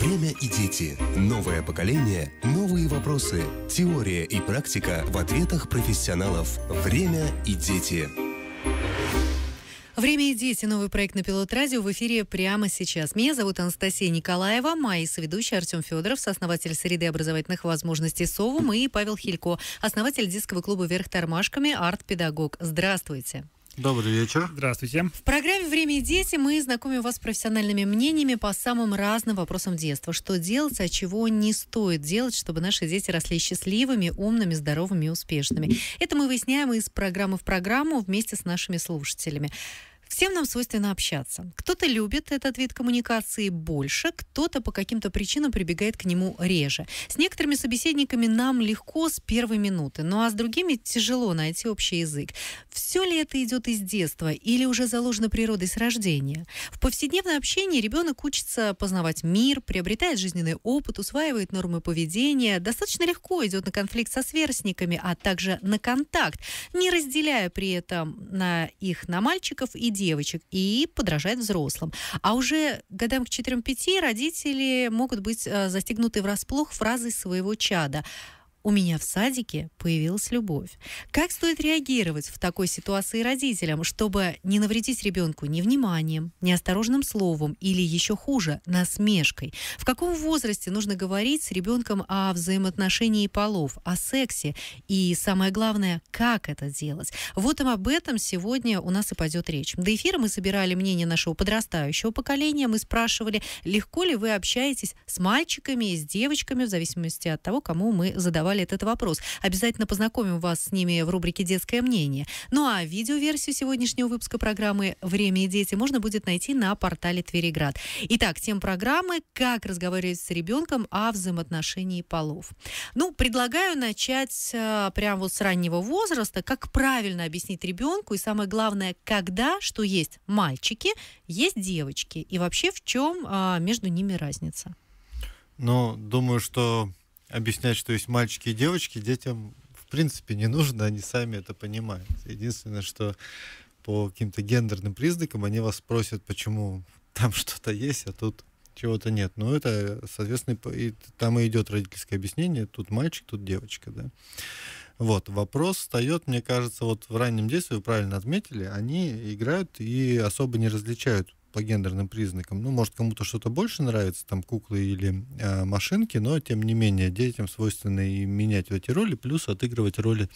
Время и дети. Новое поколение, новые вопросы. Теория и практика в ответах профессионалов. Время и дети. Время и дети. Новый проект на Пилот Радио в эфире прямо сейчас. Меня зовут Анастасия Николаева, мои соведущие Артем Федоров, сооснователь среды образовательных возможностей СОВУМ и Павел Хилько, основатель дискового клуба «Вверх тормашками», арт-педагог. Здравствуйте. Добрый вечер. Здравствуйте. В программе «Время и дети» мы знакомим вас с профессиональными мнениями по самым разным вопросам детства. Что делать, а чего не стоит делать, чтобы наши дети росли счастливыми, умными, здоровыми и успешными. Это мы выясняем из программы в программу вместе с нашими слушателями. Всем нам свойственно общаться. Кто-то любит этот вид коммуникации больше, кто-то по каким-то причинам прибегает к нему реже. С некоторыми собеседниками нам легко с первой минуты, ну а с другими тяжело найти общий язык. Все ли это идет из детства или уже заложено природой с рождения? В повседневном общении ребенок учится познавать мир, приобретает жизненный опыт, усваивает нормы поведения, достаточно легко идет на конфликт со сверстниками, а также на контакт, не разделяя при этом на их на мальчиков и девочек девочек и подражает взрослым. А уже годам к 4-5 родители могут быть э, застегнуты врасплох фразой своего чада – у меня в садике появилась любовь. Как стоит реагировать в такой ситуации родителям, чтобы не навредить ребенку ни вниманием, ни осторожным словом или еще хуже, насмешкой? В каком возрасте нужно говорить с ребенком о взаимоотношении полов, о сексе? И самое главное, как это делать? Вот им об этом сегодня у нас и пойдет речь. До эфира мы собирали мнение нашего подрастающего поколения. Мы спрашивали, легко ли вы общаетесь с мальчиками и с девочками, в зависимости от того, кому мы задавали волнует этот вопрос. Обязательно познакомим вас с ними в рубрике «Детское мнение». Ну а видеоверсию сегодняшнего выпуска программы «Время и дети» можно будет найти на портале Твериград. Итак, тем программы «Как разговаривать с ребенком о взаимоотношении полов». Ну, предлагаю начать э, прямо вот с раннего возраста, как правильно объяснить ребенку и самое главное, когда, что есть мальчики, есть девочки и вообще в чем э, а, между ними разница. Ну, думаю, что объяснять, что есть мальчики и девочки, детям в принципе не нужно, они сами это понимают. Единственное, что по каким-то гендерным признакам они вас спросят, почему там что-то есть, а тут чего-то нет. Но ну, это, соответственно, и там и идет родительское объяснение, тут мальчик, тут девочка, да. Вот, вопрос встает, мне кажется, вот в раннем детстве, вы правильно отметили, они играют и особо не различают по гендерным признакам. Ну, может, кому-то что-то больше нравится, там, куклы или э, машинки, но, тем не менее, детям свойственно и менять эти роли, плюс отыгрывать роли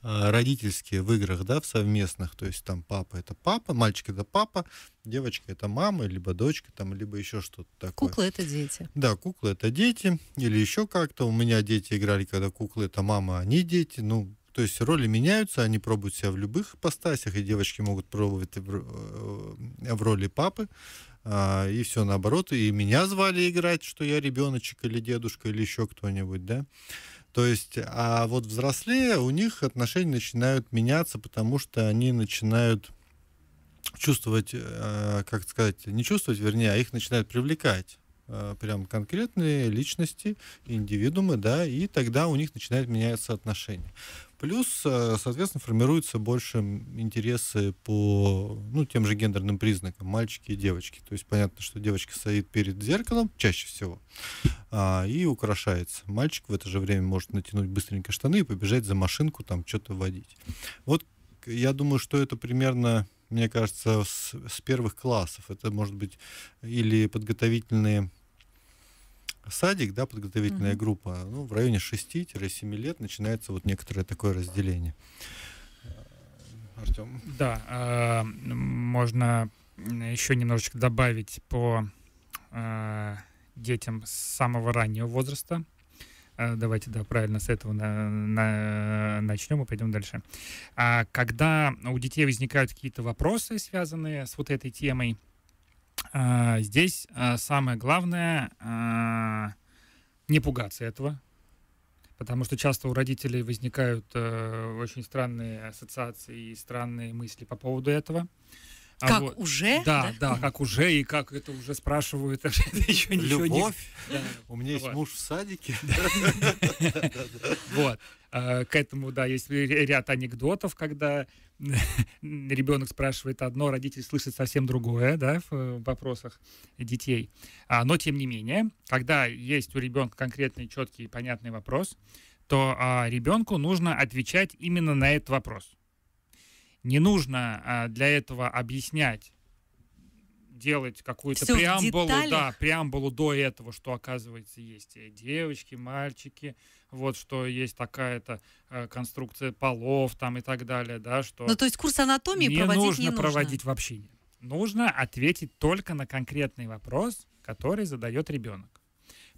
а, родительские в играх, да, в совместных, то есть там папа — это папа, мальчик — это папа, девочка — это мама, либо дочка, там, либо еще что-то такое. Куклы — это дети. Да, куклы — это дети, или еще как-то. У меня дети играли, когда куклы — это мама, а они дети, ну, то есть роли меняются, они пробуют себя в любых постасях, и девочки могут пробовать в э, роли папы, а, и все наоборот. И меня звали играть, что я ребеночек или дедушка или еще кто-нибудь, да. То есть, а вот взрослее у них отношения начинают меняться, потому что они начинают чувствовать, э, как сказать, не чувствовать, вернее, а их начинают привлекать э, прям конкретные личности, индивидуумы, да, и тогда у них начинают меняться отношения. Плюс, э, соответственно, формируются больше интересы по ну, тем же гендерным признакам, мальчики и девочки. То есть понятно, что девочка стоит перед зеркалом чаще всего а, и украшается. Мальчик в это же время может натянуть быстренько штаны и побежать за машинку, там что-то водить. Вот я думаю, что это примерно, мне кажется, с, с первых классов. Это может быть или подготовительные садик, да, подготовительная угу. группа, ну, в районе 6-7 лет начинается вот некоторое такое разделение. Э, Артем. Да, э, можно еще немножечко добавить по э, детям с самого раннего возраста. Э, давайте, да, правильно, с этого на, на, начнем и пойдем дальше. А когда у детей возникают какие-то вопросы, связанные с вот этой темой, а, здесь а, самое главное а, не пугаться этого, потому что часто у родителей возникают э, очень странные ассоциации и странные мысли по поводу этого. А как вот, уже? Да, да, да, как уже, и как это уже спрашивают. А еще ничего Любовь. Не... Да. У меня есть вот. муж в садике. Вот. А, к этому, да, есть ряд анекдотов, когда ребенок спрашивает одно, родитель слышит совсем другое, да, в вопросах детей. А, но, тем не менее, когда есть у ребенка конкретный, четкий понятный вопрос, то ребенку нужно отвечать именно на этот вопрос. Не нужно а, для этого объяснять делать какую-то Все преамбулу, да, преамбулу до этого, что оказывается есть э, девочки, мальчики, вот что есть такая-то э, конструкция полов там и так далее, да, что. Ну то есть курс анатомии не проводить нужно не нужно проводить вообще. Нужно ответить только на конкретный вопрос, который задает ребенок.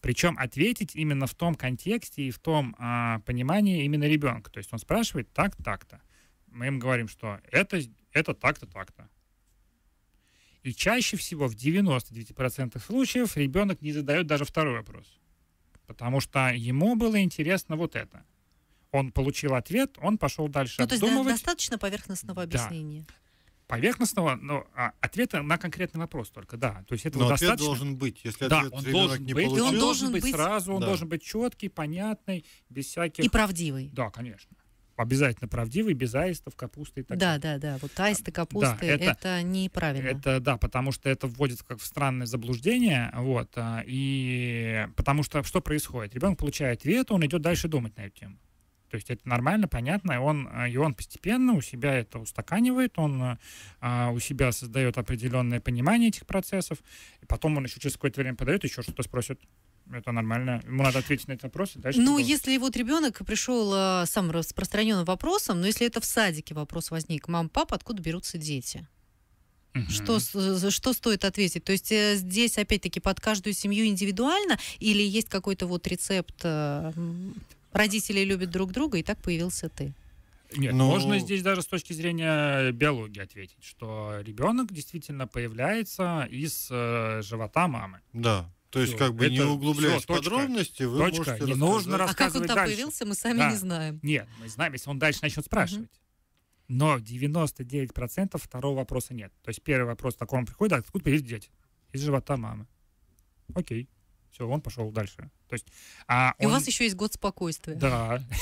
Причем ответить именно в том контексте и в том э, понимании именно ребенка. То есть он спрашивает так, так-то мы им говорим, что это, это так-то, так-то. И чаще всего в 99% случаев ребенок не задает даже второй вопрос. Потому что ему было интересно вот это. Он получил ответ, он пошел дальше. Ну, то есть достаточно поверхностного объяснения. Да поверхностного, но а, ответа на конкретный вопрос только, да. То есть этого но достаточно. ответ должен быть, если да, ответ он должен не быть, получил. Он должен быть сразу, да. он должен быть четкий, понятный, без всяких... И правдивый. Да, конечно обязательно правдивый, без аистов, капусты и так далее. Да, да, да. Вот аисты, капусты да, это, это неправильно. Это да, потому что это вводит как в странное заблуждение. Вот, а, и потому что что происходит? Ребенок получает ответ, он идет дальше думать на эту тему. То есть это нормально, понятно, и он, и он постепенно у себя это устаканивает, он а, у себя создает определенное понимание этих процессов, и потом он еще через какое-то время подает, еще что-то спросит это нормально. Ему надо ответить на этот вопрос. Дальше ну, если вот ребенок пришел э, сам распространенным вопросом, но если это в садике вопрос возник, мам, папа, откуда берутся дети? Угу. Что, что стоит ответить? То есть э, здесь, опять-таки, под каждую семью индивидуально или есть какой-то вот рецепт э, родители любят друг друга, и так появился ты? Нет, ну... можно здесь даже с точки зрения биологии ответить, что ребенок действительно появляется из э, живота мамы. Да. То есть, все. как бы это, не углубляясь в подробности, вы точка. можете Не нужно рассказывать А как он там дальше. появился, мы сами да. не знаем. Нет, мы знаем, если он дальше начнет спрашивать. Угу. Но 99% второго вопроса нет. То есть первый вопрос, такой: он приходит, «А откуда появились дети? Из живота мамы. Окей. Все, он пошел дальше. То есть, а он... И у вас еще есть год спокойствия. Да.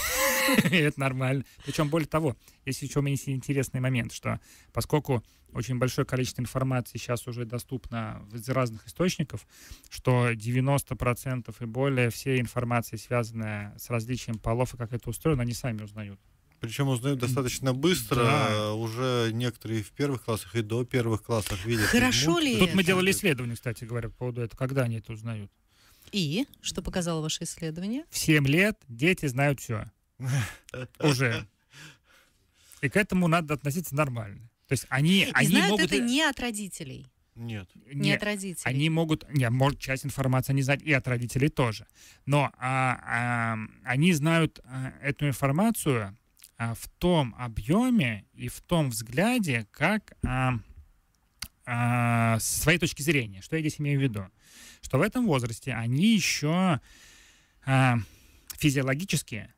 Это нормально. Причем, более того, есть еще у меня интересный момент, что поскольку очень большое количество информации сейчас уже доступно из разных источников, что 90% и более всей информации, связанная с различием полов и как это устроено, они сами узнают. Причем узнают достаточно быстро, да. Э, уже некоторые в первых классах и до первых классов видят. Хорошо ли? Тут мы делали исследование, кстати говоря, по поводу этого, когда они это узнают. И что показало ваше исследование? В 7 лет дети знают все. Уже. И к этому надо относиться нормально. То есть они, и они знают могут... это не от родителей. Нет. Не Нет. от родителей. Они могут, не, может, часть информации они знают и от родителей тоже. Но а, а, они знают а, эту информацию а, в том объеме и в том взгляде, как а, а, с своей точки зрения. Что я здесь имею в виду? Что в этом возрасте они еще а, физиологически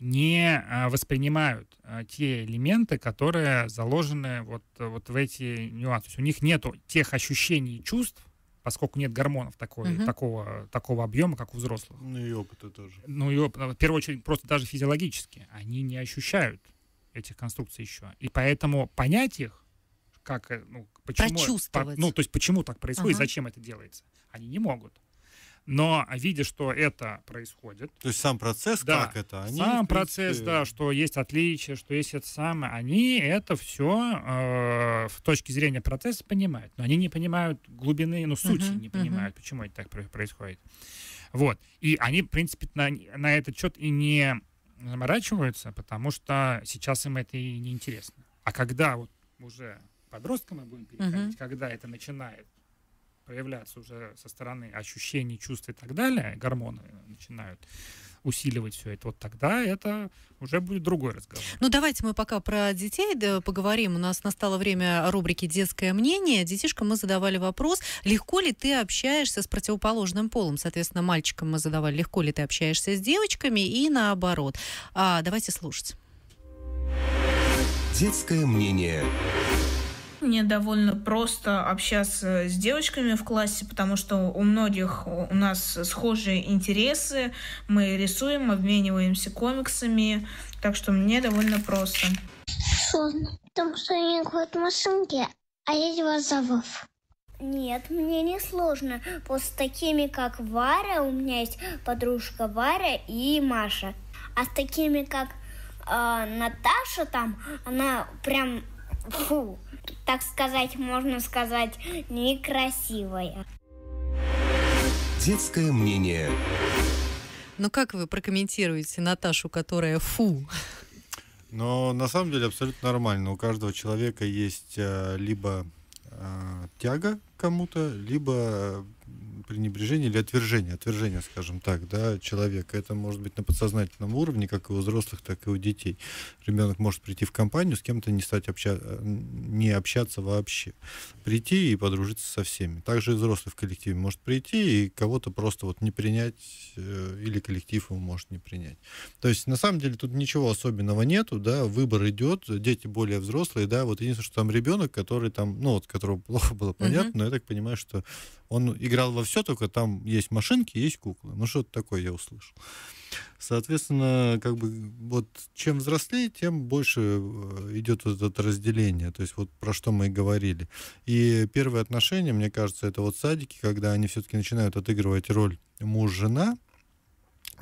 не а, воспринимают а, те элементы, которые заложены вот, вот в эти нюансы. То есть у них нет тех ощущений и чувств, поскольку нет гормонов такой, угу. такого, такого объема, как у взрослых. Ну и опыта тоже. Ну и опыта, в первую очередь, просто даже физиологически. Они не ощущают этих конструкций еще. И поэтому понять их, как, э, ну, почему... Прочувствовать. По, ну, то есть почему так происходит, ага. зачем это делается, они не могут но видя, что это происходит... То есть сам процесс, да, как это? Они, сам принципе... процесс, да, что есть отличие, что есть это самое, они это все э, в точке зрения процесса понимают, но они не понимают глубины, ну, сути uh-huh, не понимают, uh-huh. почему это так происходит. Вот. И они, в принципе, на, на этот счет и не заморачиваются, потому что сейчас им это и не интересно. А когда вот уже подросткам мы будем переходить, uh-huh. когда это начинает проявляться уже со стороны ощущений, чувств и так далее, гормоны начинают усиливать все это, вот тогда это уже будет другой разговор. Ну, давайте мы пока про детей да, поговорим. У нас настало время рубрики «Детское мнение». Детишкам мы задавали вопрос, легко ли ты общаешься с противоположным полом? Соответственно, мальчикам мы задавали, легко ли ты общаешься с девочками и наоборот. А, давайте слушать. Детское мнение мне довольно просто общаться с девочками в классе, потому что у многих у нас схожие интересы, мы рисуем, обмениваемся комиксами, так что мне довольно просто. Сложно, потому что ходят в машинке, а я его зовут. Нет, мне не сложно. Вот с такими, как Вара, у меня есть подружка Вара и Маша. А с такими, как э, Наташа, там, она прям, фу, так сказать, можно сказать, некрасивая. Детское мнение. Ну как вы прокомментируете Наташу, которая фу? Но ну, на самом деле абсолютно нормально. У каждого человека есть э, либо э, тяга кому-то, либо э, пренебрежение или отвержение, отвержение, скажем так, да, человека. Это может быть на подсознательном уровне, как и у взрослых, так и у детей. Ребенок может прийти в компанию, с кем-то не стать обща... Э, не общаться вообще. Прийти и подружиться со всеми. Также и взрослый в коллективе может прийти и кого-то просто вот не принять, э, или коллектив его может не принять. То есть, на самом деле, тут ничего особенного нету, да, выбор идет, дети более взрослые, да, вот единственное, что там ребенок, который там, ну, вот, которого плохо было понятно, uh-huh. но я так понимаю, что он играл во все, все, только там есть машинки, есть куклы. Ну, что-то такое я услышал. Соответственно, как бы вот чем взрослее, тем больше э, идет вот это разделение, то есть вот про что мы и говорили. И первое отношение, мне кажется, это вот садики, когда они все-таки начинают отыгрывать роль муж-жена,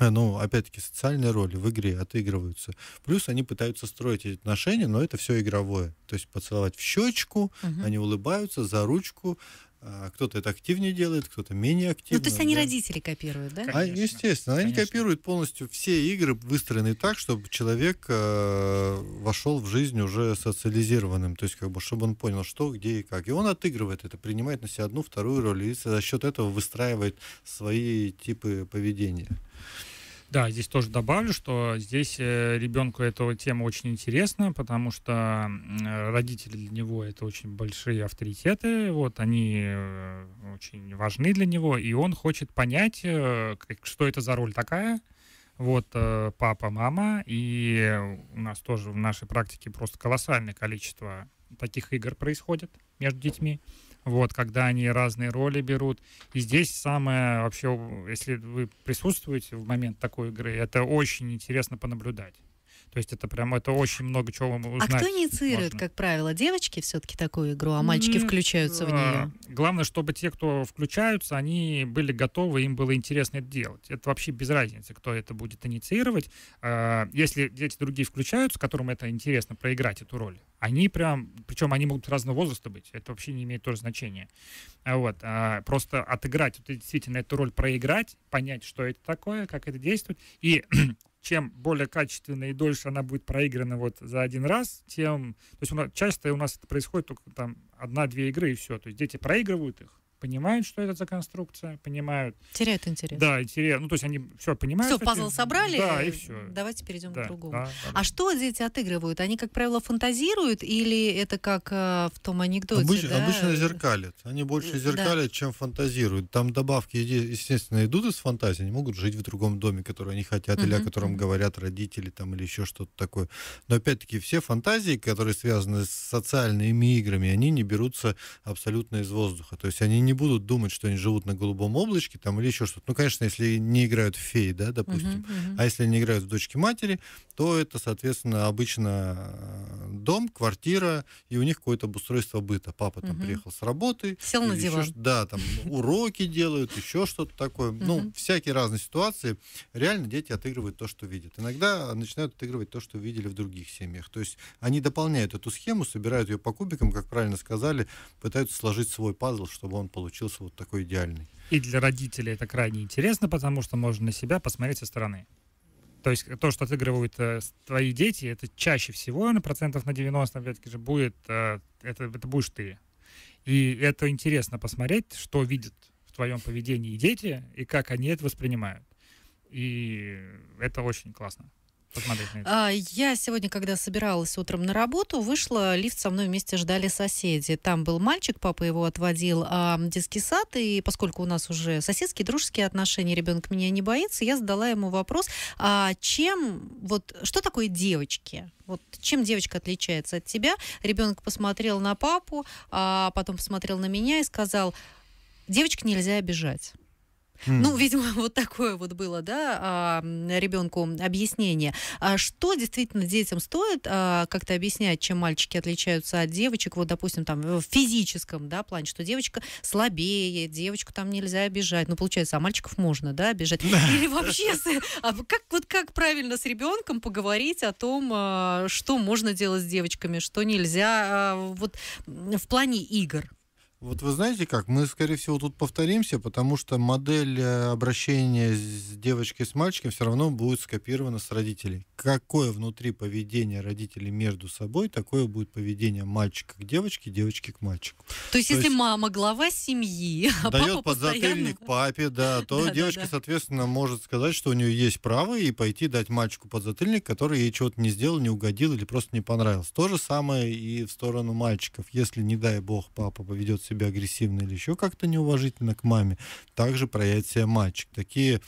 ну, опять-таки, социальные роли в игре отыгрываются. Плюс они пытаются строить эти отношения, но это все игровое. То есть поцеловать в щечку, угу. они улыбаются за ручку, а, кто-то это активнее делает, кто-то менее активно. Ну, то есть они да. родители копируют, да? А, конечно, а, естественно, конечно. они копируют полностью. Все игры выстроены так, чтобы человек э, вошел в жизнь уже социализированным. То есть, как бы, чтобы он понял, что, где и как. И он отыгрывает это, принимает на себя одну, вторую роль, и за счет этого выстраивает свои типы поведения. Да, здесь тоже добавлю, что здесь э, ребенку эта тема очень интересна, потому что родители для него это очень большие авторитеты, вот они э, очень важны для него, и он хочет понять, э, что это за роль такая, вот папа, мама, и у нас тоже в нашей практике просто колоссальное количество таких игр происходит между детьми вот, когда они разные роли берут. И здесь самое вообще, если вы присутствуете в момент такой игры, это очень интересно понаблюдать. То есть это прям, это очень много чего мы узнаем. А кто инициирует, можно. как правило, девочки все-таки такую игру, а мальчики Нет, включаются в нее? Главное, чтобы те, кто включаются, они были готовы, им было интересно это делать. Это вообще без разницы, кто это будет инициировать. А, если дети другие включаются, которым это интересно проиграть эту роль, они прям, причем они могут разного возраста быть, это вообще не имеет тоже значения. А вот, а, просто отыграть, вот, действительно эту роль проиграть, понять, что это такое, как это действует, и чем более качественно и дольше она будет проиграна вот за один раз, тем... То есть у нас, часто у нас это происходит только там одна-две игры и все. То есть дети проигрывают их, понимают, что это за конструкция, понимают. Теряют интерес. Да, интерес. Ну, то есть они все понимают. Все, пазл собрали. Да, и все. Давайте перейдем да, к другому. Да, а что дети отыгрывают? Они, как правило, фантазируют или это как э, в том анекдоте? Обычно, да? обычно зеркалят. Они больше зеркалят, да. чем фантазируют. Там добавки, естественно, идут из фантазии. Они могут жить в другом доме, который они хотят, mm-hmm. или о котором говорят родители, там, или еще что-то такое. Но, опять-таки, все фантазии, которые связаны с социальными играми, они не берутся абсолютно из воздуха. То есть они не не будут думать, что они живут на голубом облачке там или еще что-то. Ну, конечно, если не играют в феи, да, допустим. Uh-huh, uh-huh. А если они играют в дочки матери, то это, соответственно, обычно э, дом, квартира, и у них какое-то обустройство быта. Папа там uh-huh. приехал с работы. Сел на диван. Еще, да, там уроки делают, еще что-то такое. Ну, всякие разные ситуации. Реально дети отыгрывают то, что видят. Иногда начинают отыгрывать то, что видели в других семьях. То есть они дополняют эту схему, собирают ее по кубикам, как правильно сказали, пытаются сложить свой пазл, чтобы он получился вот такой идеальный. И для родителей это крайне интересно, потому что можно на себя посмотреть со стороны. То есть то, что отыгрывают э, твои дети, это чаще всего на процентов на 90, опять-таки же, будет, э, это, это будешь ты. И это интересно посмотреть, что видят в твоем поведении дети и как они это воспринимают. И это очень классно посмотреть на это? А, я сегодня, когда собиралась утром на работу, вышла, лифт со мной вместе ждали соседи. Там был мальчик, папа его отводил а, в детский сад, и поскольку у нас уже соседские, дружеские отношения, ребенок меня не боится, я задала ему вопрос, а чем, вот, что такое девочки? Вот чем девочка отличается от тебя? Ребенок посмотрел на папу, а потом посмотрел на меня и сказал, девочек нельзя обижать. Ну, видимо, вот такое вот было, да, а, ребенку объяснение. А что действительно детям стоит а, как-то объяснять, чем мальчики отличаются от девочек? Вот, допустим, там в физическом, да, плане, что девочка слабее, девочку там нельзя обижать. Ну, получается, а мальчиков можно, да, обижать? Или вообще, а как вот как правильно с ребенком поговорить о том, что можно делать с девочками, что нельзя, вот в плане игр? Вот вы знаете как, мы, скорее всего, тут повторимся, потому что модель э, обращения с девочкой с мальчиком все равно будет скопирована с родителей. Какое внутри поведение родителей между собой, такое будет поведение мальчика к девочке, девочки к мальчику. То есть, то если есть, глава глава семьи, а дает папа подзатыльник постоянно... папе, да, то да, девочка, да, да. соответственно, может сказать, что у нее есть право и пойти дать мальчику подзатыльник, который ей чего-то не сделал, не угодил или просто не понравился. То же самое и в сторону мальчиков. Если, не дай бог, папа поведет себя агрессивно или еще как-то неуважительно к маме, также проявит себя мальчик. Такие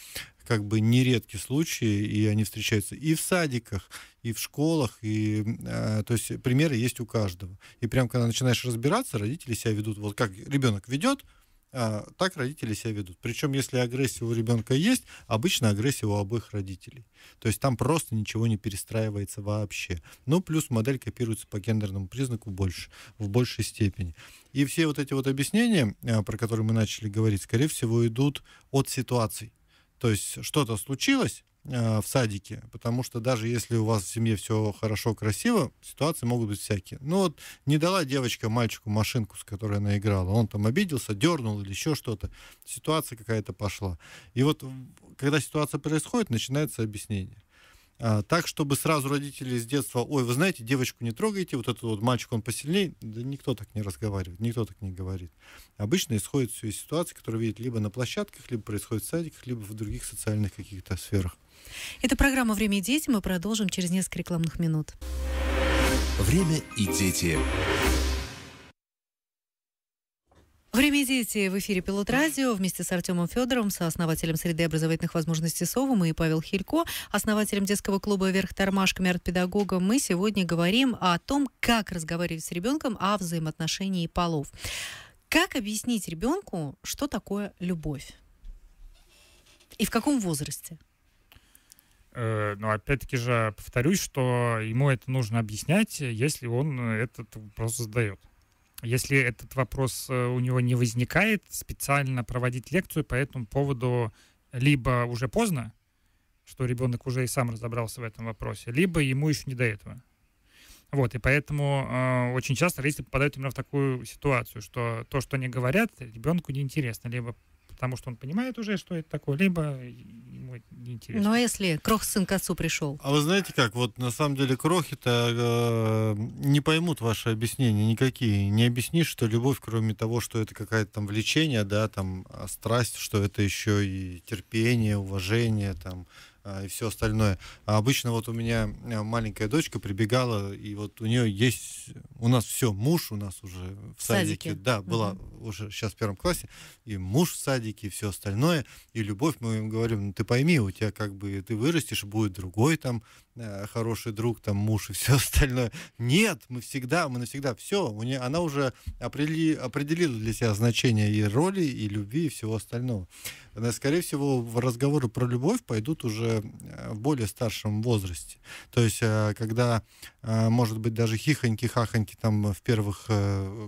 как бы нередки случаи, и они встречаются и в садиках, и в школах, и, э, то есть примеры есть у каждого. И прям когда начинаешь разбираться, родители себя ведут, вот как ребенок ведет, а, так родители себя ведут. Причем, если агрессия у ребенка есть, обычно агрессия у обоих родителей. То есть там просто ничего не перестраивается вообще. Ну, плюс модель копируется по гендерному признаку больше, в большей степени. И все вот эти вот объяснения, а, про которые мы начали говорить, скорее всего, идут от ситуаций. То есть что-то случилось, Э, в садике, потому что даже если у вас в семье все хорошо, красиво, ситуации могут быть всякие. Ну вот не дала девочка мальчику машинку, с которой она играла, он там обиделся, дернул или еще что-то, ситуация какая-то пошла. И вот когда ситуация происходит, начинается объяснение. А, так, чтобы сразу родители с детства, ой, вы знаете, девочку не трогайте, вот этот вот мальчик, он посильнее, да никто так не разговаривает, никто так не говорит. Обычно исходит все из ситуации, которые видят либо на площадках, либо происходит в садиках, либо в других социальных каких-то сферах. Это программа «Время и дети». Мы продолжим через несколько рекламных минут. «Время и дети». Время и дети в эфире Пилот Радио вместе с Артемом Федором, сооснователем среды образовательных возможностей Совом и Павел Хилько, основателем детского клуба «Вверх тормашками» педагога. Мы сегодня говорим о том, как разговаривать с ребенком о взаимоотношении полов. Как объяснить ребенку, что такое любовь? И в каком возрасте? Э, но опять-таки же повторюсь, что ему это нужно объяснять, если он э, этот вопрос задает. Если этот вопрос э, у него не возникает, специально проводить лекцию по этому поводу либо уже поздно, что ребенок уже и сам разобрался в этом вопросе, либо ему еще не до этого. Вот, и поэтому э, очень часто родители попадают именно в такую ситуацию, что то, что они говорят, ребенку неинтересно, либо потому что он понимает уже, что это такое, либо ему неинтересно. Ну а если крох сын к отцу пришел? А вы знаете как, вот на самом деле крохи-то э, не поймут ваши объяснения никакие. Не объяснишь, что любовь, кроме того, что это какая-то там влечение, да, там а страсть, что это еще и терпение, уважение, там Э, и все остальное. А обычно вот у меня э, маленькая дочка прибегала, и вот у нее есть, у нас все, муж у нас уже в садике, садике. да, была угу. уже сейчас в первом классе, и муж в садике, и все остальное, и любовь, мы им говорим, «Ну, ты пойми, у тебя как бы ты вырастешь, будет другой там Э, хороший друг, там, муж и все остальное. Нет, мы всегда, мы навсегда, все. У нее, она уже определи, определила для себя значение и роли, и любви, и всего остального. она э, Скорее всего, в разговоры про любовь пойдут уже э, в более старшем возрасте. То есть, когда, может быть, даже хихоньки-хахоньки там в первых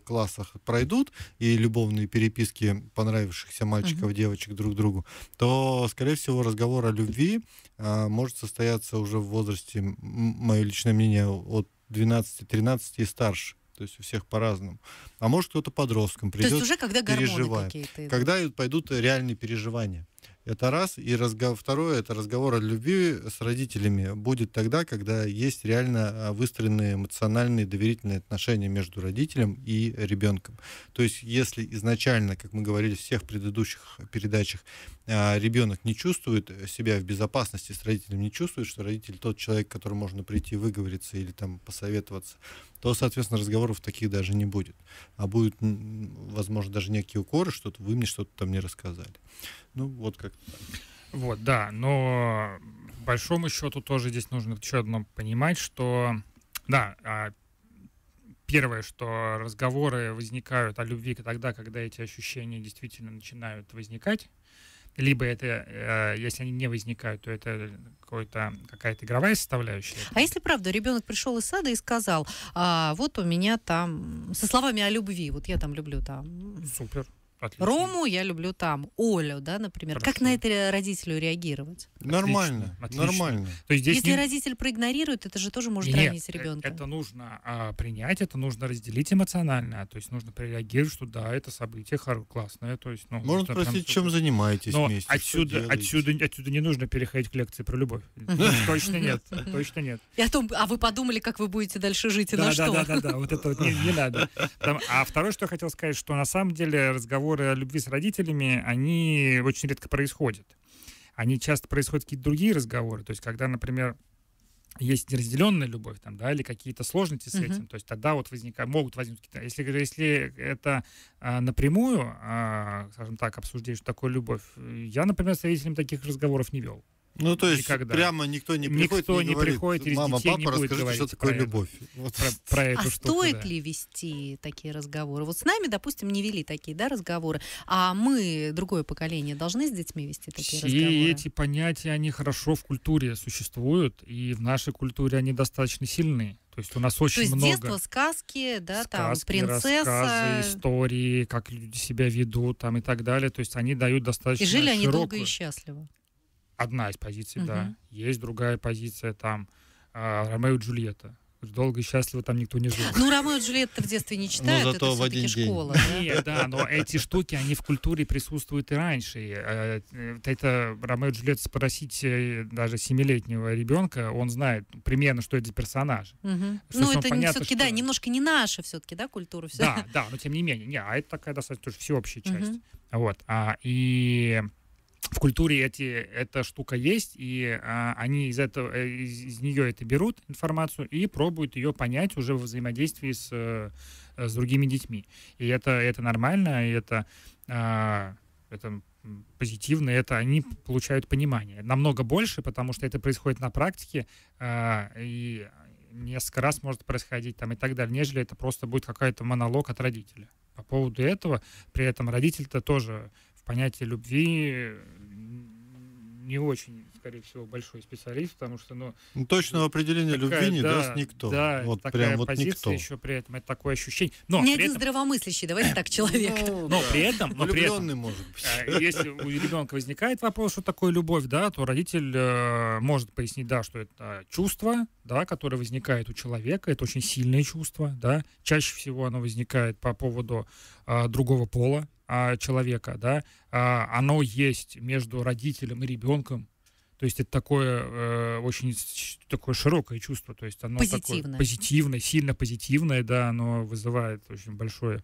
классах пройдут, и любовные переписки понравившихся мальчиков, угу. девочек друг другу, то, скорее всего, разговор о любви может состояться уже в возрасте возрасте, мое личное мнение, от 12-13 и старше. То есть у всех по-разному. А может кто-то подростком придет То есть уже когда переживая. Когда пойдут реальные переживания. Это раз. И разговор, второе, это разговор о любви с родителями будет тогда, когда есть реально а, выстроенные эмоциональные доверительные отношения между родителем и ребенком. То есть если изначально, как мы говорили в всех предыдущих передачах, а, ребенок не чувствует себя в безопасности с родителем, не чувствует, что родитель тот человек, к которому можно прийти выговориться или там посоветоваться, то, соответственно, разговоров таких даже не будет. А будет, возможно, даже некие укоры, что-то вы мне что-то там не рассказали. Ну, вот как Вот, да, но большому счету тоже здесь нужно еще одно понимать, что, да, а, первое, что разговоры возникают о любви тогда, когда эти ощущения действительно начинают возникать, либо это, э, если они не возникают, то это какая-то игровая составляющая. А если правда, ребенок пришел из сада и сказал, а, вот у меня там, со словами о любви, вот я там люблю там. Супер. Отлично. Рому я люблю там, Олю, да, например. Хорошо. Как на это родителю реагировать? Нормально, Отлично. нормально. То есть здесь Если не... родитель проигнорирует, это же тоже может Нет, ранить э, ребенка. Это нужно а, принять, это нужно разделить эмоционально. То есть нужно прореагировать, что да, это событие классное. То есть, ну, Можно спросить, прям... чем занимаетесь Но вместе. Отсюда, отсюда, отсюда не нужно переходить к лекции про любовь. Ну, точно нет, точно нет. а вы подумали, как вы будете дальше жить и на что? Да, да, да, вот это вот не надо. А второе, что я хотел сказать, что на самом деле разговор разговоры о любви с родителями, они очень редко происходят. Они часто происходят какие-то другие разговоры. То есть, когда, например, есть неразделенная любовь, там, да, или какие-то сложности с uh-huh. этим, то есть тогда вот возникают, могут возникнуть какие-то, если, если это а, напрямую, а, скажем так, обсуждение, что такое любовь, я, например, с родителями таких разговоров не вел. Ну, то есть Никогда. прямо никто не приходит Никто не, не приходит, мама, папа, не будет расскажите, говорить что такое про любовь. Это. Вот. Про, про эту а штуку, стоит да. ли вести такие разговоры? Вот с нами, допустим, не вели такие да, разговоры, а мы, другое поколение, должны с детьми вести такие Все разговоры? Все эти понятия, они хорошо в культуре существуют, и в нашей культуре они достаточно сильны. То есть у нас очень То есть много... детство, сказки, да, сказки, там, принцесса... рассказы, истории, как люди себя ведут там и так далее. То есть они дают достаточно И жили широкую... они долго и счастливо одна из позиций, угу. да. Есть другая позиция, там, э, Ромео и Джульетта. Долго и счастливо там никто не жил. Ну, Ромео и Джульетта в детстве не ну, читают, но зато это в один день. школа. Да? Нет, да, но эти штуки, они в культуре присутствуют и раньше. Э, это Ромео и Джульетта спросить э, даже семилетнего ребенка, он знает примерно, что ну, это за персонаж. Ну, это все-таки, да, немножко не наша все-таки, да, культура. Все. Да, да, но тем не менее. Не, а это такая достаточно всеобщая часть. Вот. А, и в культуре эти, эта штука есть, и а, они из, этого, э, из, из нее это берут, информацию, и пробуют ее понять уже в взаимодействии с, э, с другими детьми. И это, это нормально, и это, а, это позитивно, это они получают понимание. Намного больше, потому что это происходит на практике, а, и несколько раз может происходить там и так далее, нежели это просто будет какой-то монолог от родителя. По поводу этого, при этом родитель-то тоже в понятии любви не очень скорее всего, большой специалист, потому что, ну... ну точного определения такая, любви не да, даст никто. Да, вот такая прям вот позиция никто. еще при этом, это такое ощущение. Но не один этом, здравомыслящий, давайте так, человек. Ну, ну, но да. при этом... Но при этом, может быть. А, если у ребенка возникает вопрос, что такое любовь, да, то родитель э, может пояснить, да, что это чувство, да, которое возникает у человека, это очень сильное чувство, да, чаще всего оно возникает по поводу э, другого пола, а, человека, да, оно есть между родителем и ребенком, то есть это такое э, очень такое широкое чувство, то есть оно позитивное. такое позитивное, сильно позитивное, да, оно вызывает очень большое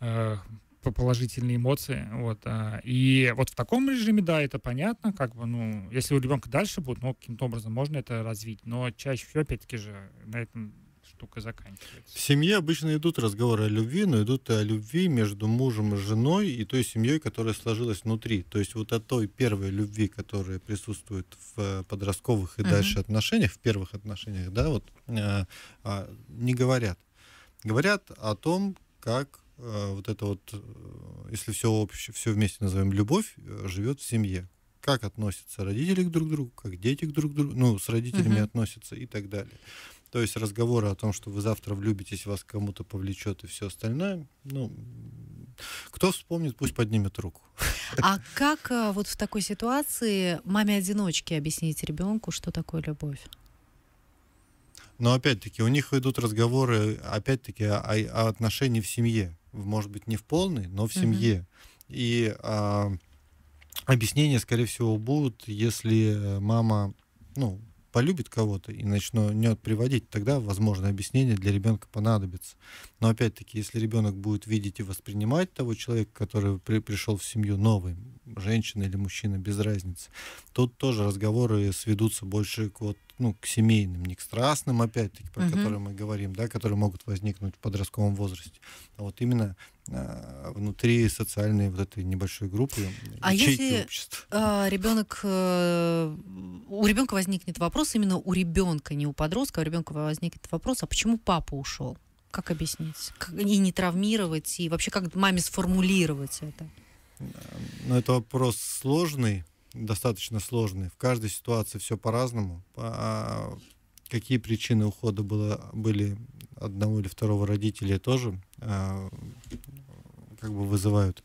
э, положительные эмоции, вот. Э, и вот в таком режиме, да, это понятно, как бы, ну, если у ребенка дальше будет, ну, каким-то образом можно это развить, но чаще всего, опять-таки же, на этом только заканчивается. В семье обычно идут разговоры о любви, но идут и о любви между мужем и женой и той семьей, которая сложилась внутри. То есть вот о той первой любви, которая присутствует в э, подростковых и uh-huh. дальше отношениях, в первых отношениях, да, вот а, а, не говорят. Говорят о том, как а, вот это вот, если все общее, все вместе называем любовь, живет в семье как относятся родители друг к другу, как дети друг к другу, ну, с родителями uh-huh. относятся и так далее. То есть разговоры о том, что вы завтра влюбитесь, вас кому-то повлечет и все остальное, ну, кто вспомнит, пусть поднимет руку. А как э, вот в такой ситуации маме-одиночке объяснить ребенку, что такое любовь? Но опять-таки у них идут разговоры, опять-таки, о, о отношении в семье. Может быть, не в полной, но в семье. Mm-hmm. И а, объяснения, скорее всего, будут, если э, мама, ну, полюбит кого-то и начнет приводить, тогда, возможно, объяснение для ребенка понадобится. Но опять-таки, если ребенок будет видеть и воспринимать того человека, который при, пришел в семью новый, женщина или мужчина, без разницы, тут тоже разговоры сведутся больше к вот ну, к семейным, не к страстным, опять-таки, про uh которые мы говорим, да, которые могут возникнуть в подростковом возрасте, а вот именно Э, внутри социальной вот этой небольшой группы. А если общества. А, ребенок э, у ребенка возникнет вопрос именно у ребенка, не у подростка, а у ребенка возникнет вопрос, а почему папа ушел? Как объяснить? И не травмировать, и вообще как маме сформулировать это? Ну, это вопрос сложный, достаточно сложный. В каждой ситуации все по-разному. По а, какие причины ухода было, были одного или второго родителя тоже как бы вызывают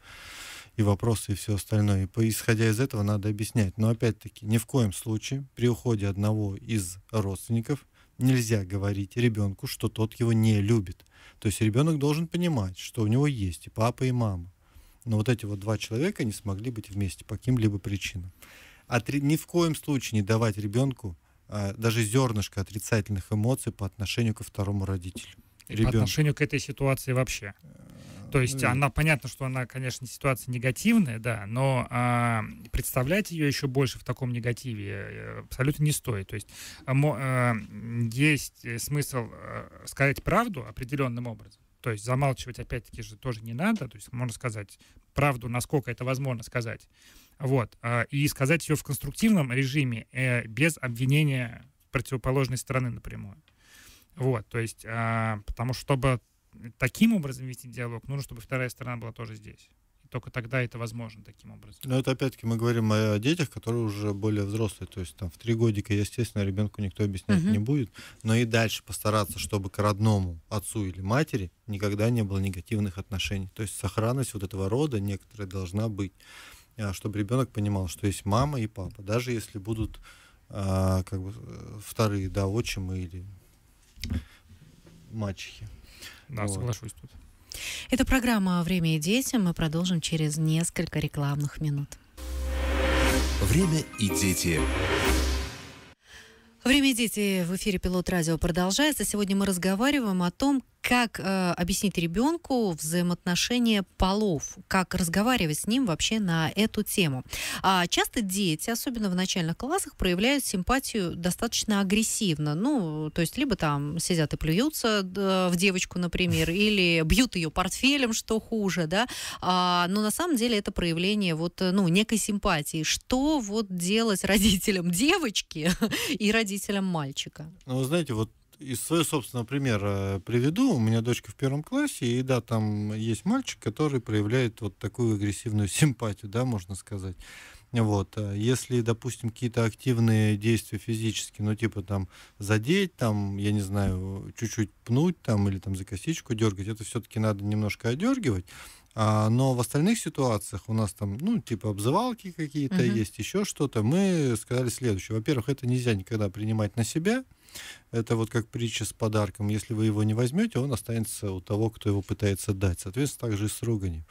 и вопросы, и все остальное. И по, исходя из этого надо объяснять. Но опять-таки, ни в коем случае при уходе одного из родственников нельзя говорить ребенку, что тот его не любит. То есть ребенок должен понимать, что у него есть и папа, и мама. Но вот эти вот два человека не смогли быть вместе по каким-либо причинам. А три, ни в коем случае не давать ребенку а, даже зернышко отрицательных эмоций по отношению ко второму родителю. И по отношению к этой ситуации вообще. Э, то есть она, понятно, что она, конечно, ситуация негативная, да, но а, представлять ее еще больше в таком негативе э, абсолютно не стоит. То есть а, а, есть смысл сказать правду определенным образом. То есть замалчивать, опять-таки же, тоже не надо. То есть можно сказать правду, насколько это возможно сказать. Вот. И сказать ее в конструктивном режиме, без обвинения противоположной стороны напрямую. Вот, то есть, потому что, чтобы таким образом вести диалог, нужно, чтобы вторая сторона была тоже здесь. только тогда это возможно таким образом. Но это опять-таки мы говорим о детях, которые уже более взрослые. То есть там в три годика, естественно, ребенку никто объяснять Uh -huh. не будет. Но и дальше постараться, чтобы к родному отцу или матери никогда не было негативных отношений. То есть сохранность вот этого рода некоторая должна быть. А, чтобы ребенок понимал, что есть мама и папа. Даже если будут а, как бы э, вторые, да, отчимы или мачехи. Да, вот. соглашусь тут. Это программа «Время и дети». Мы продолжим через несколько рекламных минут. «Время и дети». Время дети в эфире «Пилот радио» продолжается. Сегодня мы разговариваем о том, как э, объяснить ребенку взаимоотношения полов? Как разговаривать с ним вообще на эту тему? А, часто дети, особенно в начальных классах, проявляют симпатию достаточно агрессивно. Ну, то есть либо там сидят и плюются да, в девочку, например, или бьют ее портфелем, что хуже, да. А, но на самом деле это проявление вот э, ну некой симпатии. Что вот делать родителям девочки и родителям мальчика? Ну, вы знаете, вот из своего собственного примера э, приведу. У меня дочка в первом классе, и да, там есть мальчик, который проявляет вот такую агрессивную симпатию, да, можно сказать. Вот. Э, если, допустим, какие-то активные действия физические, ну, типа там задеть, там, я не знаю, чуть-чуть пнуть там или там за косичку дергать, это все-таки надо немножко одергивать. А, но в остальных ситуациях у нас там, ну, типа обзывалки какие-то угу. есть, еще что-то. Мы сказали следующее. Во-первых, это нельзя никогда принимать на себя. Это вот как притча с подарком. Если вы его не возьмете, он останется у того, кто его пытается дать. Соответственно, также и с руганью.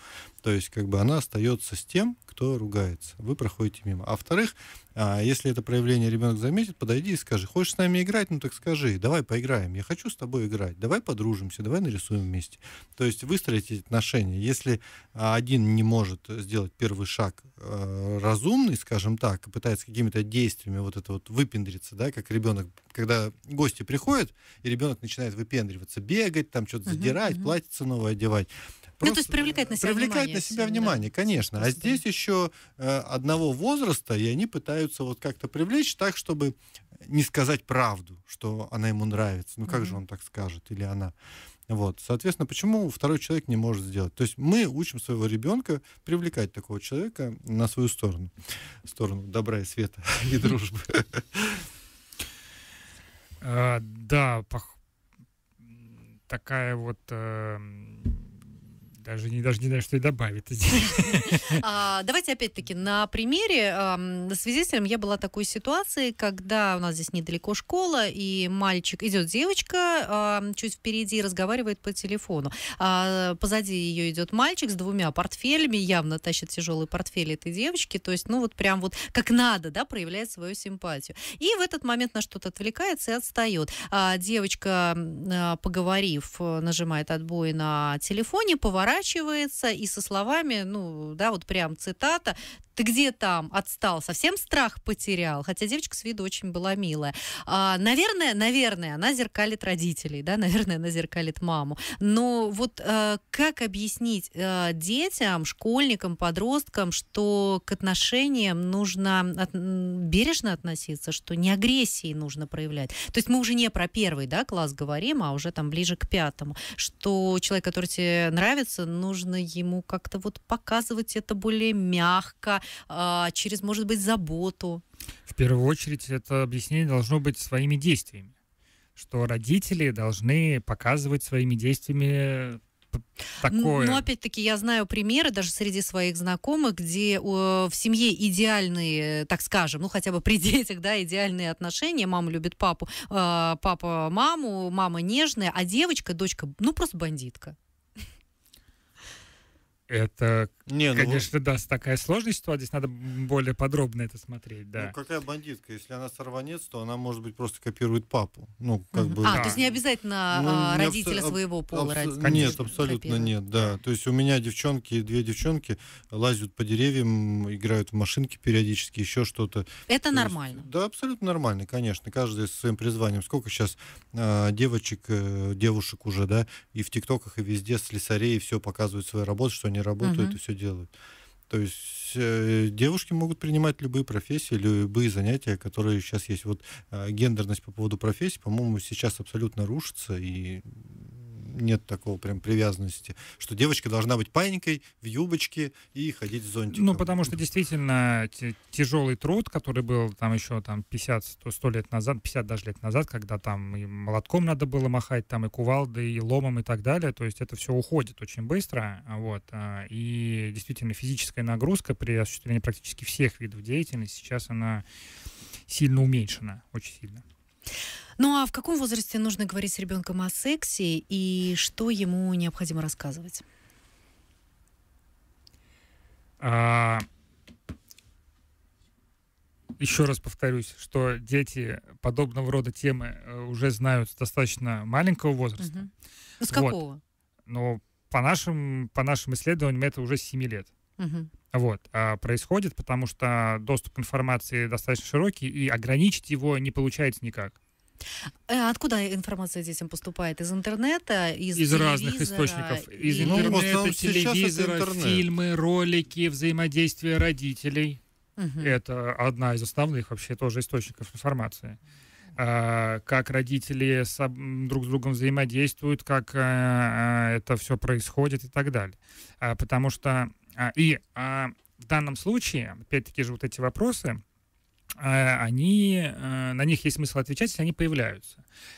То есть, как бы она остается с тем, кто ругается. Вы проходите мимо. А во-вторых, а если это проявление ребенок заметит, подойди и скажи, хочешь с нами играть, ну так скажи, давай поиграем, я хочу с тобой играть, давай подружимся, давай нарисуем вместе. То есть выстроить эти отношения. Если а, один не может сделать первый шаг э, разумный, скажем так, и пытается какими-то действиями вот это вот выпендриться, да, как ребенок, когда гости приходят, и ребенок начинает выпендриваться, бегать, там что-то задирать, uh-huh, uh-huh. платьице новое одевать, Просто ну, то есть привлекать на себя привлекать внимание. на себя внимание, да? конечно. А здесь еще э, одного возраста, и они пытаются вот как-то привлечь так, чтобы не сказать правду, что она ему нравится. Ну, как mm-hmm. же он так скажет или она? Вот, соответственно, почему второй человек не может сделать? То есть мы учим своего ребенка привлекать такого человека на свою сторону, сторону добра и света и дружбы. А, да, такая вот эм, даже не, даже не знаю, что и добавить. А, давайте опять-таки на примере. Свидетелем я была такой ситуации, когда у нас здесь недалеко школа, и мальчик, идет девочка чуть впереди разговаривает по телефону. А, позади ее идет мальчик с двумя портфелями, явно тащит тяжелый портфель этой девочки. То есть, ну вот прям вот как надо, да, проявляет свою симпатию. И в этот момент на что-то отвлекается и отстает. А, девочка, поговорив, э, нажимает отбой на телефоне, поворачивает разворачивается и со словами, ну, да, вот прям цитата, ты где там отстал, совсем страх потерял, хотя девочка с виду очень была милая. А, наверное, наверное, она зеркалит родителей, да, наверное, она зеркалит маму. Но вот а, как объяснить а, детям, школьникам, подросткам, что к отношениям нужно от, бережно относиться, что не агрессии нужно проявлять. То есть мы уже не про первый, да, класс говорим, а уже там ближе к пятому, что человек, который тебе нравится, нужно ему как-то вот показывать это более мягко, а, через, может быть, заботу? В первую очередь это объяснение должно быть своими действиями, что родители должны показывать своими действиями ну, такое. Но опять-таки я знаю примеры даже среди своих знакомых, где э, в семье идеальные, так скажем, ну хотя бы при детях, да, идеальные отношения. Мама любит папу, э, папа маму, мама нежная, а девочка, дочка, ну просто бандитка. Это, не, ну конечно, вы... даст такая сложная ситуация. Здесь надо более подробно это смотреть, да. Ну, какая бандитка? Если она сорванец, то она, может быть, просто копирует папу. Ну, как бы... А, да. то есть не обязательно ну, а, родителя абсо... своего пола абс... родителя Нет, абсолютно копирует. нет, да. То есть у меня девчонки, две девчонки лазят по деревьям, играют в машинки периодически, еще что-то. Это то нормально? Есть... Да, абсолютно нормально, конечно. Каждый со своим призванием. Сколько сейчас э, а, девочек, э, девушек уже, да, и в ТикТоках, и везде слесарей, и все показывают свои работы, что они они работают угу. и все делают. То есть э, девушки могут принимать любые профессии, любые занятия, которые сейчас есть. Вот э, гендерность по поводу профессий, по-моему, сейчас абсолютно рушится, и нет такого прям привязанности, что девочка должна быть паинькой в юбочке и ходить в зонтиком. Ну, потому что действительно тяжелый труд, который был там еще там 50, 100 лет назад, 50 даже лет назад, когда там и молотком надо было махать, там и кувалдой, и ломом, и так далее, то есть это все уходит очень быстро, вот, э, и действительно физическая нагрузка при осуществлении практически всех видов деятельности сейчас она сильно уменьшена, очень сильно. Ну а в каком возрасте нужно говорить с ребенком о сексе и что ему необходимо рассказывать? А... Еще раз повторюсь, что дети подобного рода темы э, уже знают с достаточно маленького возраста. Угу. Ну, с какого? Вот. Ну, по нашим, по нашим исследованиям, это уже 7 лет. Угу. Вот, а происходит, потому что доступ к информации достаточно широкий, и ограничить его не получается никак. Э, откуда информация детям поступает? Из интернета, из Из разных источников. Из и... Ну, интернета, ну, телевизора, интернет. фильмы, ролики, взаимодействие родителей. Угу. Это одна из основных вообще тоже источников информации. А, как родители с, друг с другом взаимодействуют, как а, это все происходит и так далее. А, потому что... А, и а, в данном случае, опять-таки же, вот эти вопросы, а, они, э, на них есть смысл отвечать, если они появляются.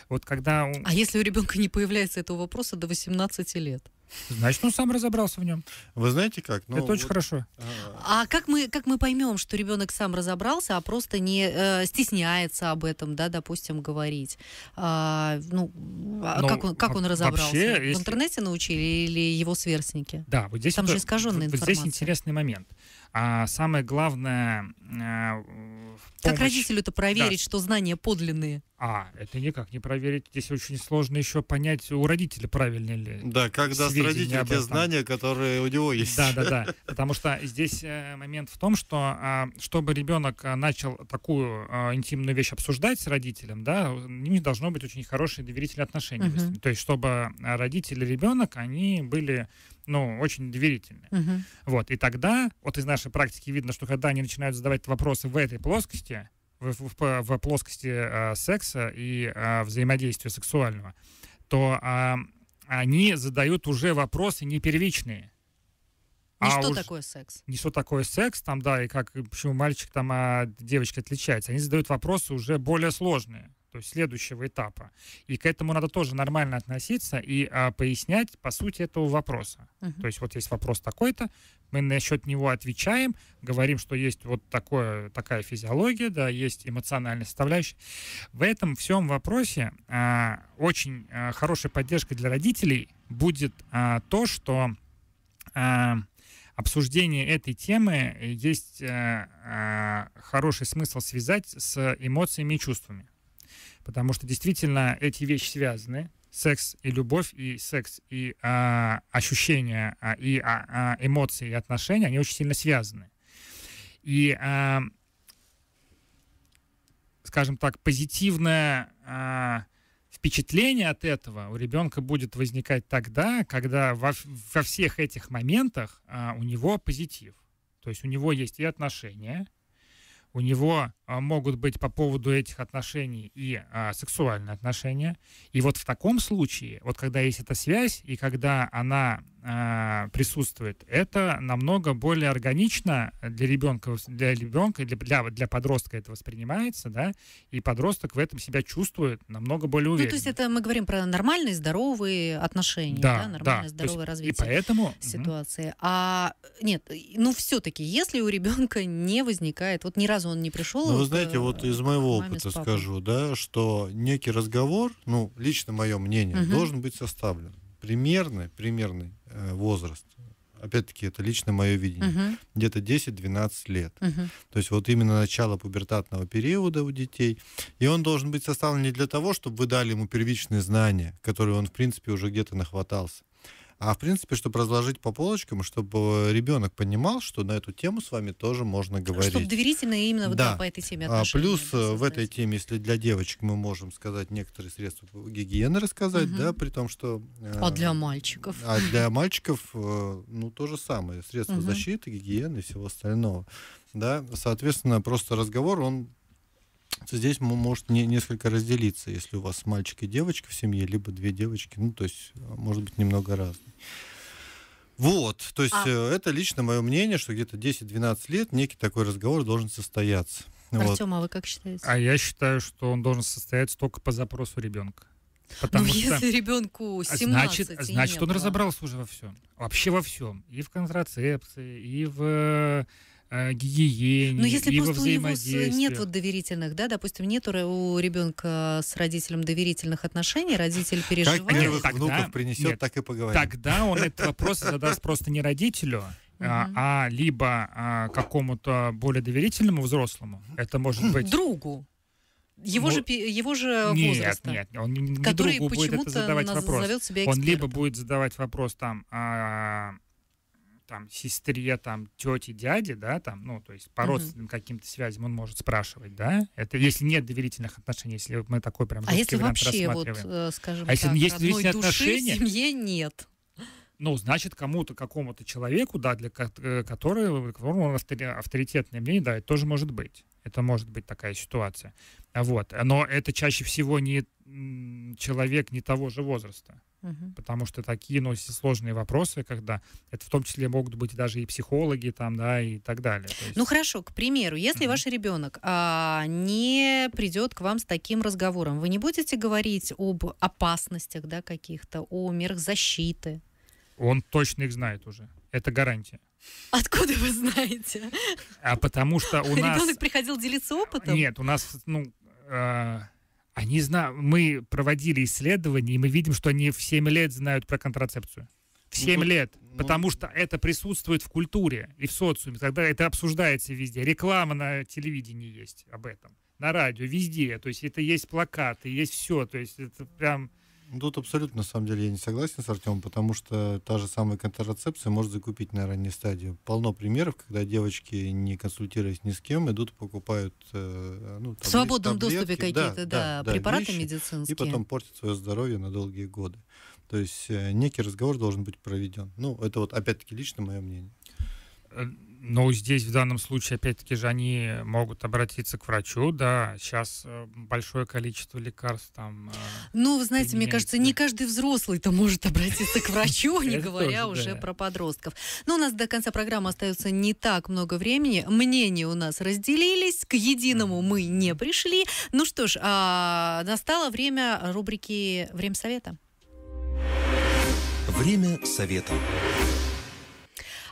Вот когда... А если у ребенка не появляется этого вопроса до 18 лет? Значит, он сам разобрался в нем. Вы знаете как? Ну, Это очень хорошо. А, а... как мы как мы поймем, что ребенок сам разобрался, а просто не э, стесняется об этом, да, допустим, говорить? А, ну, а ну, как он как он разобрался? Вообще, если... В интернете научили или его сверстники? Да, вот здесь там вот, же искаженная вот, информация. Вот здесь интересный момент. А самое главное... Э, помощь... Как родителю это проверить, да. что знания подлинные? А, это никак не проверить. Здесь очень сложно еще понять, у родителя правильные ли. Да, как даст родитель те знания, которые у него есть. Да, да, да. Потому что здесь э, момент в том, что а, чтобы ребенок э, начал такую интимную вещь обсуждать с родителем, да, у них должно быть очень хорошие доверительные отношения. uh То есть, чтобы родители и ребенок, они были ну, очень доверительны. Угу. Вот, и тогда, вот из нашей практики видно, что когда они начинают задавать вопросы в этой плоскости, в, в, в плоскости э, секса и э, взаимодействия сексуального, то э, они задают уже вопросы не первичные. Не а что уж, такое секс? Не что такое секс, там, да, и как, почему мальчик там, а девочка отличается. Они задают вопросы уже более сложные то есть следующего этапа. И к этому надо тоже нормально относиться и а, пояснять по сути этого вопроса. Uh-huh. То есть вот есть вопрос такой-то, мы насчет него отвечаем, говорим, что есть вот такое, такая физиология, да, есть эмоциональная составляющая. В этом всем вопросе а, очень а, хорошей поддержкой для родителей будет а, то, что а, обсуждение этой темы есть э, э, хороший смысл связать с эмоциями и чувствами. Потому что действительно эти вещи связаны. Секс и любовь, и секс, и а, ощущения, а, и а, а, эмоции, и отношения, они очень сильно связаны. И, а, скажем так, позитивное а, впечатление от этого у ребенка будет возникать тогда, когда во, во всех этих моментах а, у него позитив. То есть у него есть и отношения, у него а, могут быть по поводу этих отношений и а, сексуальные отношения. И вот в таком случае, вот когда есть эта связь, и когда она э, присутствует, это намного более органично для ребенка, для ребенка, для, для, для подростка это воспринимается, да, и подросток в этом себя чувствует намного более уверенно. Ну, то есть это мы говорим про нормальные, здоровые отношения, да, да нормальное, да. здоровое есть, развитие и поэтому... ситуации. Угу. А нет, ну все-таки, если у ребенка не возникает, вот ни разу он не пришел... Ну, вы знаете, к, вот из моего опыта скажу, да, что некий разговор, ну, лично мое мнение, угу. должен быть составлен примерный, примерный Э, возраст. Опять-таки, это лично мое видение. Угу. Где-то 10-12 лет. Угу. То есть вот именно начало пубертатного периода у детей. И он должен быть составлен не для того, чтобы вы дали ему первичные знания, которые он, в принципе, уже где-то нахватался. А в принципе, чтобы разложить по полочкам, чтобы ребенок понимал, что на эту тему с вами тоже можно говорить. Чтобы доверительно именно вот Да, по этой теме а, отношения. Плюс э, в этой теме, если для девочек мы можем сказать некоторые средства гигиены рассказать, угу. да, при том, что... Э, а для мальчиков? А для мальчиков, э, ну, то же самое. Средства угу. защиты, гигиены и всего остального. Да, соответственно, просто разговор, он Здесь может не, несколько разделиться, если у вас мальчик и девочка в семье, либо две девочки, ну, то есть, э, может быть, немного разный. Вот, то есть а. Э, это лично мое мнение, что где-то 10-12 лет некий такой разговор должен состояться. Артем, а вы как считаете? А я считаю, что он должен состояться только по запросу ребенка. Потому ну, что... если ребенку 17 а Значит, значит он было. разобрался уже во всем. Вообще во всем. И в контрацепции, и в э, Э, гигиене. Но ну, если просто у него нет вот доверительных, да, допустим, нет у ребенка с родителем доверительных отношений, родитель переживает. Как первых тогда, внуков принесет, нет, так и поговорим. Тогда он этот вопрос задаст просто не родителю, а, а либо а, какому-то более доверительному взрослому. Это может быть... Другу. Его, ну, же, его же нет, возраста. Нет, нет, он не другу будет это задавать вопрос. он либо будет задавать вопрос там... А, там сестре, там тете, дяде, да, там, ну, то есть по угу. родственным каким-то связям он может спрашивать, да. Это если нет доверительных отношений, если мы такой прям. А если вообще вот, э, скажем, а если так, есть доверительные души отношения, в семье нет. Ну, значит, кому-то, какому-то человеку, да, для э, которого, он авторитетное мнение, да, это тоже может быть. Это может быть такая ситуация. Вот. Но это чаще всего не человек не того же возраста. Угу. Потому что такие носят сложные вопросы, когда это в том числе могут быть даже и психологи там, да, и так далее. есть... Ну хорошо, к примеру, если угу. ваш ребенок а, не придет к вам с таким разговором, вы не будете говорить об опасностях, да, каких-то, о мерах защиты? Он точно их знает уже. Это гарантия. Откуда вы знаете? А потому что у нас... Ребенок приходил делиться опытом? Нет, у нас, ну, э они знают, мы проводили исследования, и мы видим, что они в 7 лет знают про контрацепцию. В 7 ну, ну, лет. Ну... Потому что это присутствует в культуре и в социуме. Тогда это обсуждается везде. Реклама на телевидении есть об этом. На радио, везде. То есть это есть плакаты, есть все. То есть это прям... Тут абсолютно, на самом деле, я не согласен с Артемом, потому что та же самая контрацепция может закупить на ранней стадии. Полно примеров, когда девочки, не консультируясь ни с кем, идут покупают э, ну, таблет, В свободном таблетки, доступе какие-то да, да, да, препараты вещи, медицинские. И потом портят свое здоровье на долгие годы. То есть э, некий разговор должен быть проведен. Ну, это вот опять-таки лично мое мнение. Э, но здесь в данном случае, опять-таки же, они могут обратиться к врачу, да, сейчас э, большое количество лекарств там... Э, ну, вы знаете, мне кажется, не каждый взрослый-то может обратиться к врачу, не говоря уже про подростков. Но у нас до конца программы остается не так много времени, мнения у нас разделились, к единому мы не пришли. Ну что ж, а, настало время рубрики «Время совета». Время совета.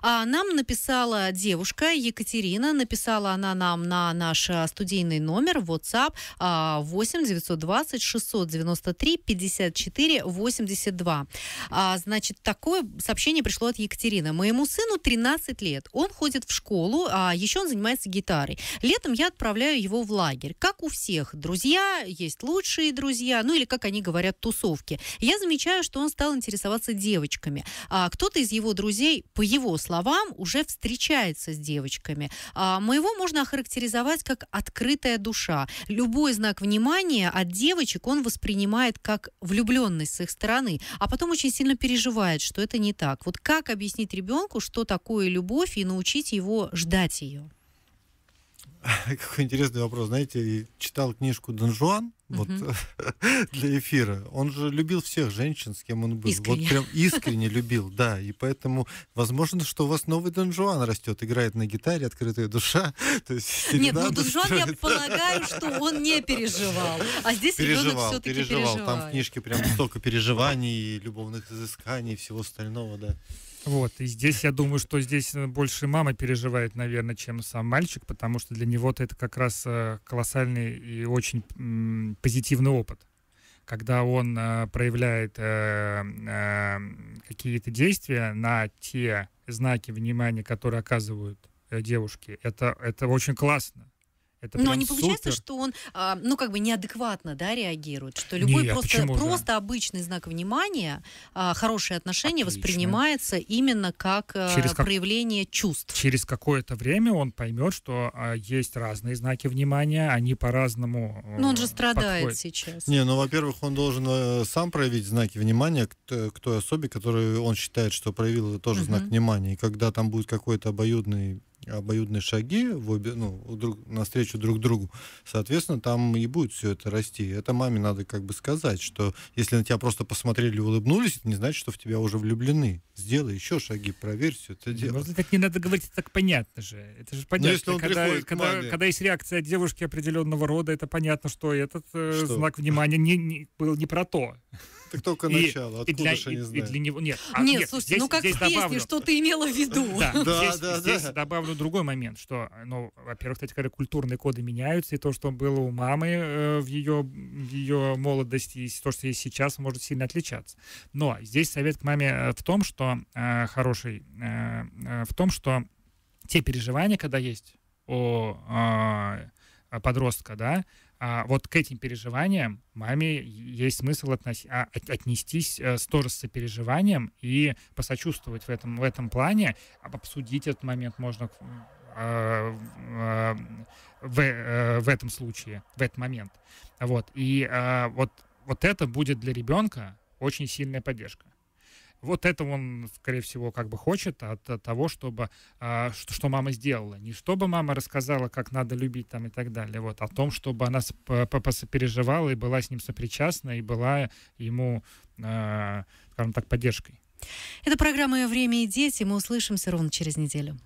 А нам написала девушка Екатерина, написала она нам на наш а, студийный номер WhatsApp 8 920 693 54 82. А, значит, такое сообщение пришло от Екатерины. Моему сыну 13 лет. Он ходит в школу, а еще он занимается гитарой. Летом я отправляю его в лагерь. Как у всех, друзья, есть лучшие друзья, ну или, как они говорят, тусовки. Я замечаю, что он стал интересоваться девочками. А кто-то из его друзей, по его словам, словам, уже встречается с девочками. А моего можно охарактеризовать как открытая душа. Любой знак внимания от девочек он воспринимает как влюбленность с их стороны, а потом очень сильно переживает, что это не так. Вот как объяснить ребенку, что такое любовь, и научить его ждать ее? Какой интересный вопрос. Знаете, читал книжку «Дон Жуан», вот для эфира. Он же любил всех женщин, с кем он был. Искренне. Вот прям искренне любил, да. И поэтому, возможно, что у вас новый Дон Жуан растет, играет на гитаре, открытая душа. То есть Нет, ну Дон Жуан, я полагаю, что он не переживал. А здесь переживал, ребенок переживал. переживал. Там в книжке прям столько переживаний, любовных изысканий и всего остального, да. Вот, и здесь я думаю, что здесь э, больше мама переживает, наверное, чем сам мальчик, потому что для него-то это как раз э, колоссальный и очень позитивный опыт. Когда он э, проявляет э, э, какие-то действия на те знаки внимания, которые оказывают э, девушки, это, это очень классно. Это Но не получается, супер. что он, а, ну, как бы неадекватно, да, реагирует, что любой Нет, а просто, просто обычный знак внимания, а, хорошие отношения Отлично. воспринимается именно как а, Через как... проявление чувств. Через какое-то время он поймет, что есть разные знаки внимания, они по-разному э, Но он же страдает подходят. сейчас. Не, ну, во-первых, он должен э, сам проявить знаки внимания к, той особе, которую он считает, что проявил тоже угу. знак внимания. И когда там будет какой-то обоюдный обоюдные шаги в обе, ну, друг, навстречу друг другу, соответственно, там и будет все это расти. Это маме надо как бы сказать, что если на тебя просто посмотрели и улыбнулись, это не значит, что в тебя уже влюблены. Сделай еще шаги, проверь все это дело. Может, так не надо говорить, это так понятно же. Это же понятно. если он когда, приходит когда, маме... когда есть реакция девушки определенного рода, это понятно, что этот э, что? знак внимания не, не, был не про то. Так только и, начало, откуда и для, же они знают? Для него, нет, а, нет, нет, слушайте, здесь, ну как здесь в песне, добавлю, что ты имела в виду? Да, да, здесь, да, здесь да. добавлю другой момент, что, ну, во-первых, кстати, когда культурные коды меняются, и то, что было у мамы э, в, ее, в ее молодости, и то, что есть сейчас, может сильно отличаться. Но здесь совет к маме э, в том, что э, хороший, э, э, в том, что те переживания, когда есть у э, подростка, да, а вот к этим переживаниям маме есть смысл относ... А, от... отнестись э, с тоже с сопереживанием и посочувствовать в этом, в этом плане, обсудить этот момент можно в, э, э, в этом случае, в этот момент. Вот. И вот, вот это будет для ребенка очень сильная поддержка. Вот это он, скорее всего, как бы хочет от, от того, чтобы а, что, что мама сделала. Не чтобы мама рассказала, как надо любить там и так далее, вот, а о том, чтобы она сопереживала и была с ним сопричастна, и была ему, а, скажем так, поддержкой. Это программа «Время и дети». Мы услышимся ровно через неделю.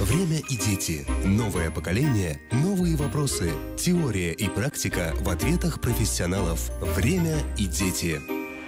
«Время и дети. Новое поколение. Новые вопросы. Теория и практика в ответах профессионалов. Время и дети».